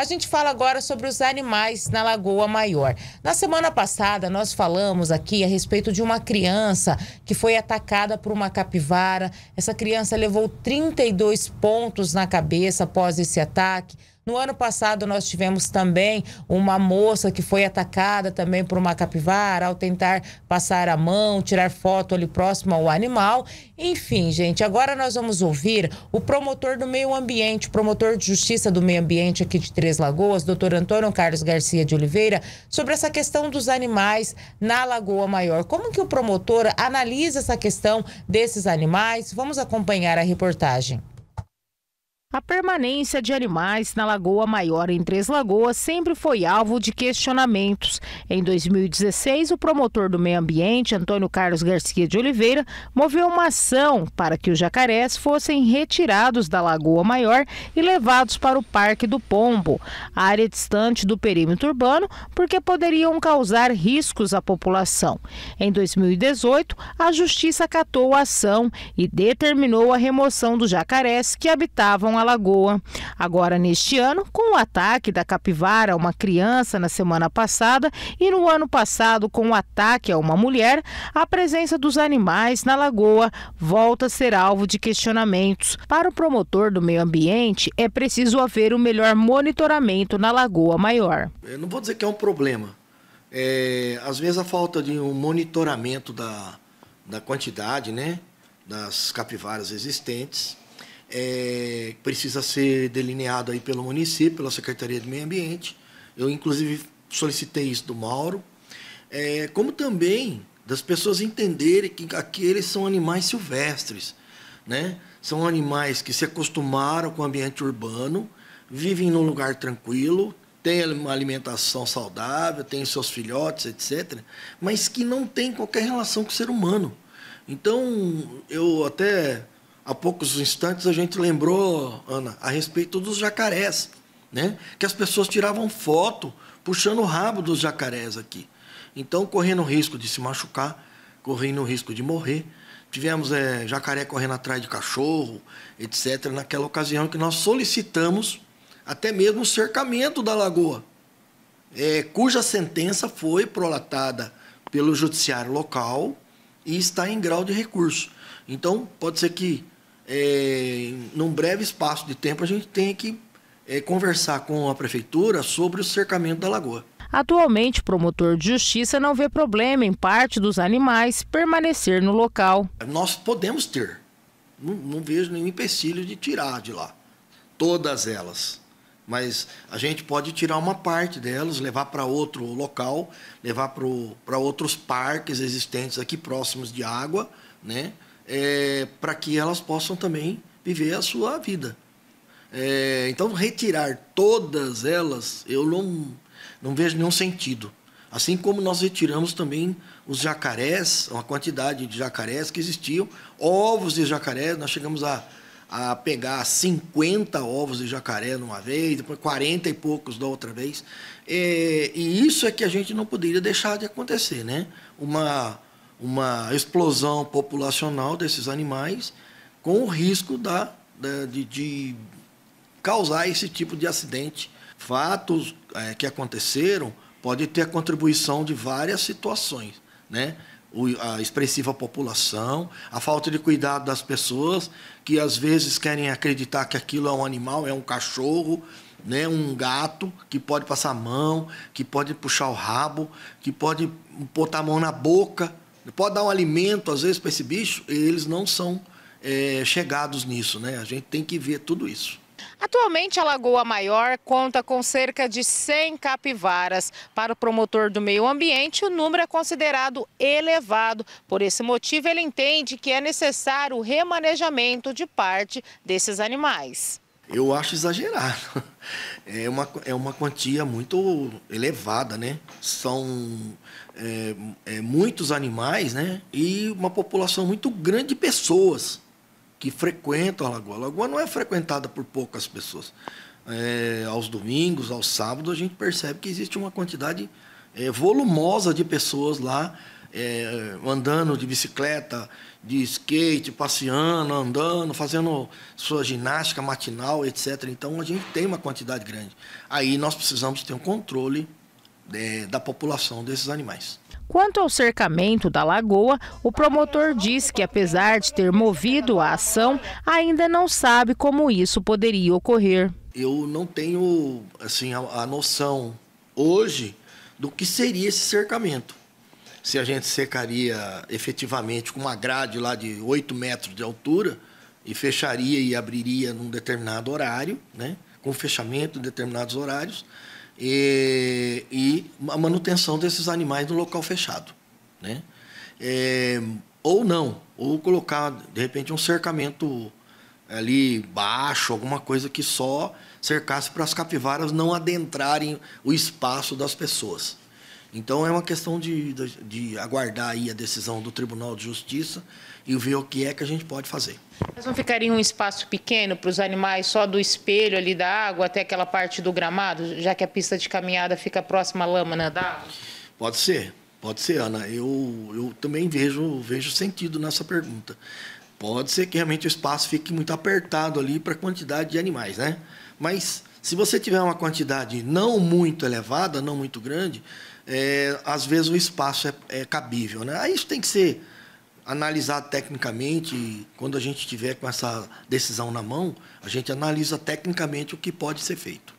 A gente fala agora sobre os animais na Lagoa Maior. Na semana passada, nós falamos aqui a respeito de uma criança que foi atacada por uma capivara. Essa criança levou 32 pontos na cabeça após esse ataque. No ano passado, nós tivemos também uma moça que foi atacada também por uma capivara ao tentar passar a mão, tirar foto ali próximo ao animal. Enfim, gente, agora nós vamos ouvir o promotor do meio ambiente, promotor de justiça do meio ambiente aqui de Três Lagoas, doutor Antônio Carlos Garcia de Oliveira, sobre essa questão dos animais na Lagoa Maior. Como que o promotor analisa essa questão desses animais? Vamos acompanhar a reportagem. A permanência de animais na Lagoa Maior em Três Lagoas sempre foi alvo de questionamentos. Em 2016, o promotor do meio ambiente, Antônio Carlos Garcia de Oliveira, moveu uma ação para que os jacarés fossem retirados da Lagoa Maior e levados para o Parque do Pombo, área distante do perímetro urbano, porque poderiam causar riscos à população. Em 2018, a Justiça acatou a ação e determinou a remoção dos jacarés que habitavam à lagoa. Agora, neste ano, com o ataque da capivara a uma criança na semana passada e no ano passado com o ataque a uma mulher, a presença dos animais na lagoa volta a ser alvo de questionamentos. Para o promotor do meio ambiente, é preciso haver o um melhor monitoramento na Lagoa Maior. Eu não vou dizer que é um problema. É, às vezes a falta de um monitoramento da, da quantidade né, das capivaras existentes é, precisa ser delineado aí pelo município, pela Secretaria do Meio Ambiente. Eu, inclusive, solicitei isso do Mauro. É, como também das pessoas entenderem que aqueles são animais silvestres, né? São animais que se acostumaram com o ambiente urbano, vivem num lugar tranquilo, têm uma alimentação saudável, têm seus filhotes, etc., mas que não têm qualquer relação com o ser humano. Então, eu até há poucos instantes a gente lembrou, Ana, a respeito dos jacarés, né? Que as pessoas tiravam foto puxando o rabo dos jacarés aqui. Então, correndo o risco de se machucar, correndo o risco de morrer. Tivemos é, jacaré correndo atrás de cachorro, etc., naquela ocasião que nós solicitamos até mesmo o cercamento da lagoa, é, cuja sentença foi prolatada pelo judiciário local e está em grau de recurso. Então, pode ser que é, num breve espaço de tempo, a gente tem que é, conversar com a prefeitura sobre o cercamento da lagoa. Atualmente, o promotor de justiça não vê problema em parte dos animais permanecer no local. Nós podemos ter. Não, não vejo nenhum empecilho de tirar de lá. Todas elas. Mas a gente pode tirar uma parte delas, levar para outro local, levar para outros parques existentes aqui próximos de água, né? é, para que elas possam também viver a sua vida. É, então, retirar todas elas, eu não, não vejo nenhum sentido. Assim como nós retiramos também os jacarés, uma quantidade de jacarés que existiam, ovos de jacarés, nós chegamos a, a pegar 50 ovos de jacaré numa vez, depois 40 e poucos da outra vez. É, e isso é que a gente não poderia deixar de acontecer, né? Uma uma explosão populacional desses animais com o risco da, de, de causar esse tipo de acidente. Fatos é, que aconteceram podem ter a contribuição de várias situações, né? O, a expressiva população, a falta de cuidado das pessoas que às vezes querem acreditar que aquilo é um animal, é um cachorro, né? Um gato que pode passar a mão, que pode puxar o rabo, que pode botar a mão na boca, e pode dar um alimento, às vezes, para esse bicho, eles não são é, chegados nisso, né? A gente tem que ver tudo isso. Atualmente, a Lagoa Maior conta com cerca de 100 capivaras. Para o promotor do meio ambiente, o número é considerado elevado. Por esse motivo, ele entende que é necessário o remanejamento de parte desses animais eu acho exagerado. É uma, é uma quantia muito elevada, né? São é, é, muitos animais, né? E uma população muito grande de pessoas que frequentam a lagoa. A lagoa não é frequentada por poucas pessoas. É, aos domingos, aos sábados, a gente percebe que existe uma quantidade é, volumosa de pessoas lá é, andando de bicicleta, de skate, passeando, andando, fazendo sua ginástica matinal, etc. Então a gente tem uma quantidade grande. Aí nós precisamos ter um controle é, da população desses animais. Quanto ao cercamento da lagoa, o promotor diz que, apesar de ter movido a ação, ainda não sabe como isso poderia ocorrer. Eu não tenho assim a, a noção hoje do que seria esse cercamento se a gente secaria efetivamente com uma grade lá de 8 metros de altura e fecharia e abriria num determinado horário, né? com fechamento em determinados horários, e, e a manutenção desses animais no local fechado. Né? É, ou não, ou colocar, de repente, um cercamento ali baixo, alguma coisa que só cercasse para as capivaras não adentrarem o espaço das pessoas. Então é uma questão de, de, de, aguardar aí a decisão do Tribunal de Justiça e ver o que é que a gente pode fazer. Mas não ficaria um espaço pequeno para os animais só do espelho ali da água até aquela parte do gramado, já que a pista de caminhada fica próxima à lâmina da água? Pode ser, pode ser, Ana. Eu, eu também vejo, vejo sentido nessa pergunta. Pode ser que realmente o espaço fique muito apertado ali para a quantidade de animais, né? Mas se você tiver uma quantidade não muito elevada, não muito grande, é, às vezes o espaço é, é cabível. Né? Aí isso tem que ser analisado tecnicamente. E quando a gente tiver com essa decisão na mão, a gente analisa tecnicamente o que pode ser feito.